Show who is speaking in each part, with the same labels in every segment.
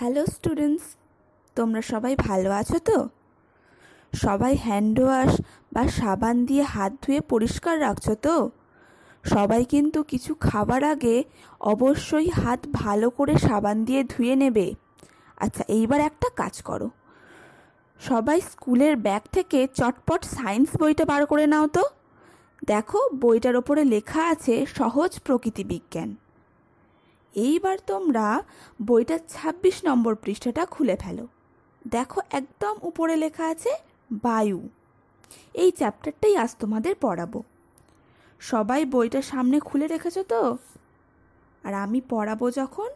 Speaker 1: hello students তোমরা সবাই ভালো আছো তো সবাই হ্যান্ড ওয়াশ বা সাবান দিয়ে হাত ধুয়ে পরিষ্কার রাখছো তো সবাই কিন্তু কিছু খাবার আগে অবশ্যই হাত ভালো করে সাবান দিয়ে ধুয়ে নেবে আচ্ছা এইবার একটা কাজ করো সবাই স্কুলের ব্যাগ থেকে চটপট সায়েন্স বইটা বার করে নাও তো দেখো বইটার ওপরে লেখা আছে সহজ প্রকৃতি বিজ্ঞান এইবার তোমরা বইটার ২৬ নম্বর পৃষ্ঠাটা খুলে ফেলো দেখো একদম উপরে লেখা আছে বায়ু এই চ্যাপ্টারটাই আজ তোমাদের পড়াবো সবাই বইটা সামনে খুলে রেখেছো তো আর আমি পড়াবো যখন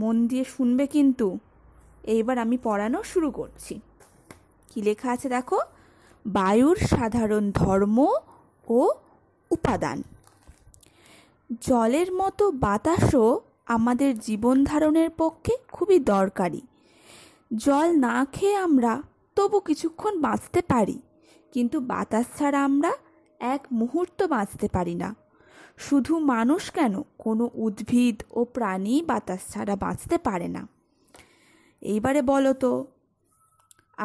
Speaker 1: মন দিয়ে শুনবে কিন্তু এইবার আমি পড়ানো শুরু করছি কি লেখা আছে দেখো বায়ুর সাধারণ ধর্ম ও উপাদান জলের মতো বাতাসও আমাদের জীবন ধারণের পক্ষে খুবই দরকারি জল না খেয়ে আমরা তবু কিছুক্ষণ বাঁচতে পারি কিন্তু বাতাস ছাড়া আমরা এক মুহূর্ত বাঁচতে পারি না শুধু মানুষ কেন কোনো উদ্ভিদ ও প্রাণী বাতাস ছাড়া বাঁচতে পারে না এইবারে বলো তো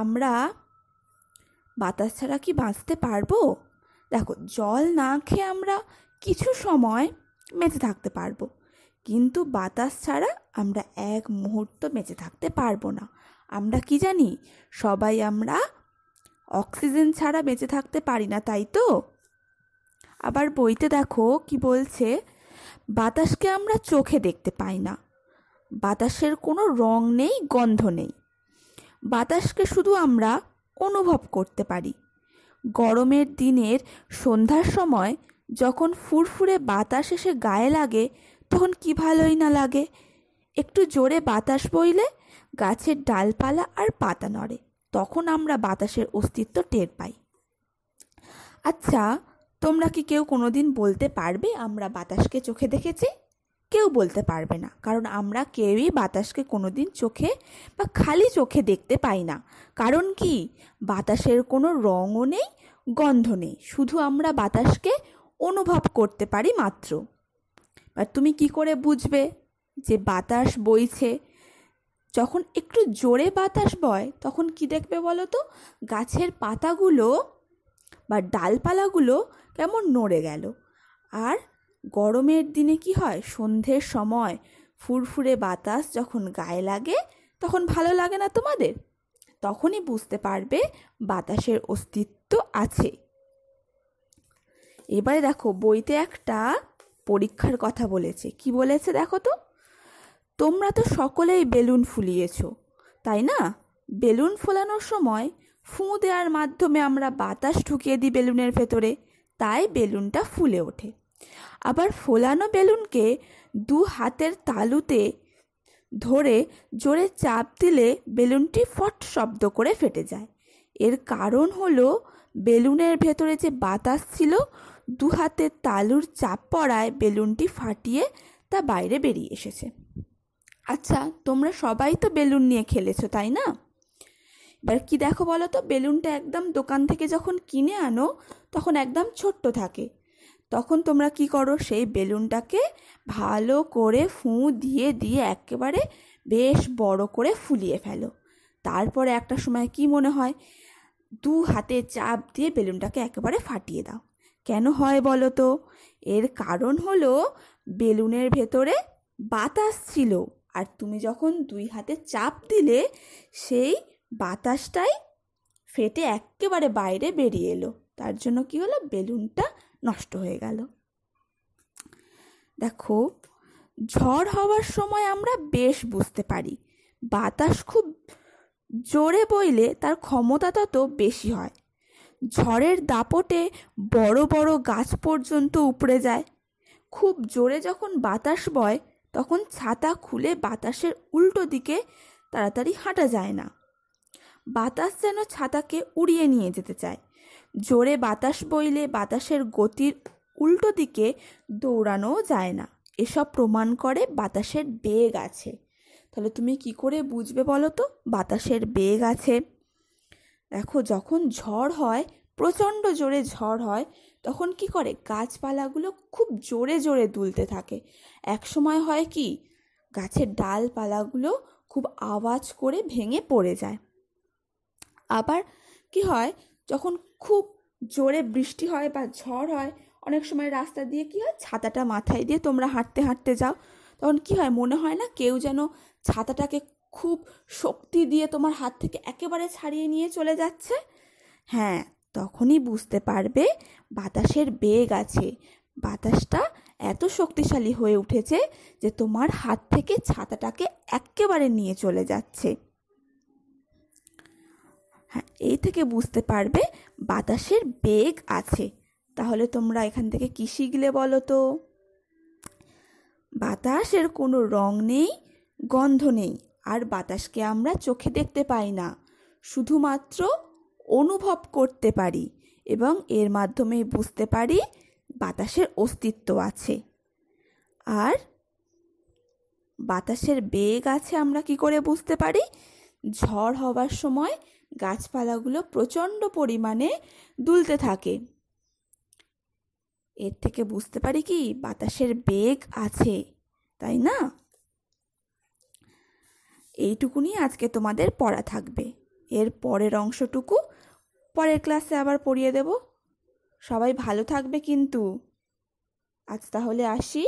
Speaker 1: আমরা বাতাস ছাড়া কি বাঁচতে পারবো দেখো জল না খেয়ে আমরা কিছু সময় বেঁচে থাকতে পারবো কিন্তু বাতাস ছাড়া আমরা এক মুহূর্ত বেঁচে থাকতে পারবো না আমরা কি জানি সবাই আমরা অক্সিজেন ছাড়া বেঁচে থাকতে পারি না তাই তো আবার বইতে দেখো কি বলছে বাতাসকে আমরা চোখে দেখতে পাই না বাতাসের কোনো রং নেই গন্ধ নেই বাতাসকে শুধু আমরা অনুভব করতে পারি গরমের দিনের সন্ধ্যার সময় যখন ফুরফুরে বাতাস এসে গায়ে লাগে তখন কি ভালোই না লাগে একটু জোরে বাতাস বইলে গাছের ডালপালা আর পাতা নড়ে তখন আমরা বাতাসের অস্তিত্ব টের পাই আচ্ছা তোমরা কি কেউ কোনোদিন বলতে পারবে আমরা বাতাসকে চোখে দেখেছি কেউ বলতে পারবে না কারণ আমরা কেউই বাতাসকে কোনো দিন চোখে বা খালি চোখে দেখতে পাই না কারণ কি বাতাসের কোনো রঙও নেই গন্ধ নেই শুধু আমরা বাতাসকে অনুভব করতে পারি মাত্র বা তুমি কি করে বুঝবে যে বাতাস বইছে যখন একটু জোরে বাতাস বয় তখন কি দেখবে বলো তো গাছের পাতাগুলো বা ডালপালাগুলো কেমন নড়ে গেল আর গরমের দিনে কি হয় সন্ধ্যের সময় ফুরফুরে বাতাস যখন গায়ে লাগে তখন ভালো লাগে না তোমাদের তখনই বুঝতে পারবে বাতাসের অস্তিত্ব আছে এবারে দেখো বইতে একটা পরীক্ষার কথা বলেছে কি বলেছে দেখো তো তোমরা তো সকলেই বেলুন ফুলিয়েছ তাই না বেলুন ফোলানোর সময় ফু দেওয়ার মাধ্যমে আমরা বাতাস ঢুকিয়ে দিই বেলুনের ভেতরে তাই বেলুনটা ফুলে ওঠে আবার ফোলানো বেলুনকে দু হাতের তালুতে ধরে জোরে চাপ দিলে বেলুনটি ফট শব্দ করে ফেটে যায় এর কারণ হলো বেলুনের ভেতরে যে বাতাস ছিল দুহাতে তালুর চাপ পড়ায় বেলুনটি ফাটিয়ে তা বাইরে বেরিয়ে এসেছে আচ্ছা তোমরা সবাই তো বেলুন নিয়ে খেলেছো তাই না এবার কি দেখো বলো তো বেলুনটা একদম দোকান থেকে যখন কিনে আনো তখন একদম ছোট্ট থাকে তখন তোমরা কি করো সেই বেলুনটাকে ভালো করে ফুঁ দিয়ে দিয়ে একেবারে বেশ বড় করে ফুলিয়ে ফেলো তারপরে একটা সময় কি মনে হয় দু হাতে চাপ দিয়ে বেলুনটাকে একেবারে ফাটিয়ে দাও কেন হয় বলো তো এর কারণ হলো বেলুনের ভেতরে বাতাস ছিল আর তুমি যখন দুই হাতে চাপ দিলে সেই বাতাসটাই ফেটে একেবারে বাইরে বেরিয়ে এলো তার জন্য কি হলো বেলুনটা নষ্ট হয়ে গেল দেখো ঝড় হওয়ার সময় আমরা বেশ বুঝতে পারি বাতাস খুব জোরে বইলে তার ক্ষমতা তত বেশি হয় ঝড়ের দাপটে বড় বড় গাছ পর্যন্ত উপড়ে যায় খুব জোরে যখন বাতাস বয় তখন ছাতা খুলে বাতাসের উল্টো দিকে তাড়াতাড়ি হাঁটা যায় না বাতাস যেন ছাতাকে উড়িয়ে নিয়ে যেতে চায় জোরে বাতাস বইলে বাতাসের গতির উল্টো দিকে দৌড়ানোও যায় না এসব প্রমাণ করে বাতাসের বেগ আছে তাহলে তুমি কি করে বুঝবে বলো তো বাতাসের বেগ আছে দেখো যখন ঝড় হয় প্রচণ্ড জোরে ঝড় হয় তখন কি করে গাছপালাগুলো খুব জোরে জোরে দুলতে থাকে এক সময় হয় কি গাছের ডালপালাগুলো খুব আওয়াজ করে ভেঙে পড়ে যায় আবার কি হয় যখন খুব জোরে বৃষ্টি হয় বা ঝড় হয় অনেক সময় রাস্তা দিয়ে কি হয় ছাতাটা মাথায় দিয়ে তোমরা হাঁটতে হাঁটতে যাও তখন কি হয় মনে হয় না কেউ যেন ছাতাটাকে খুব শক্তি দিয়ে তোমার হাত থেকে একেবারে ছাড়িয়ে নিয়ে চলে যাচ্ছে হ্যাঁ তখনই বুঝতে পারবে বাতাসের বেগ আছে বাতাসটা এত শক্তিশালী হয়ে উঠেছে যে তোমার হাত থেকে ছাতাটাকে একেবারে নিয়ে চলে যাচ্ছে হ্যাঁ এই থেকে বুঝতে পারবে বাতাসের বেগ আছে তাহলে তোমরা এখান থেকে কী শিখলে বলো তো বাতাসের কোনো রং নেই গন্ধ নেই আর বাতাসকে আমরা চোখে দেখতে পাই না শুধুমাত্র অনুভব করতে পারি এবং এর মাধ্যমে বুঝতে পারি বাতাসের অস্তিত্ব আছে আর বাতাসের বেগ আছে আমরা কি করে বুঝতে পারি ঝড় হওয়ার সময় গাছপালাগুলো প্রচণ্ড পরিমাণে দুলতে থাকে এর থেকে বুঝতে পারি কি বাতাসের বেগ আছে তাই না এইটুকুনি আজকে তোমাদের পড়া থাকবে এর পরের অংশটুকু পরের ক্লাসে আবার পড়িয়ে দেব সবাই ভালো থাকবে কিন্তু আজ তাহলে আসি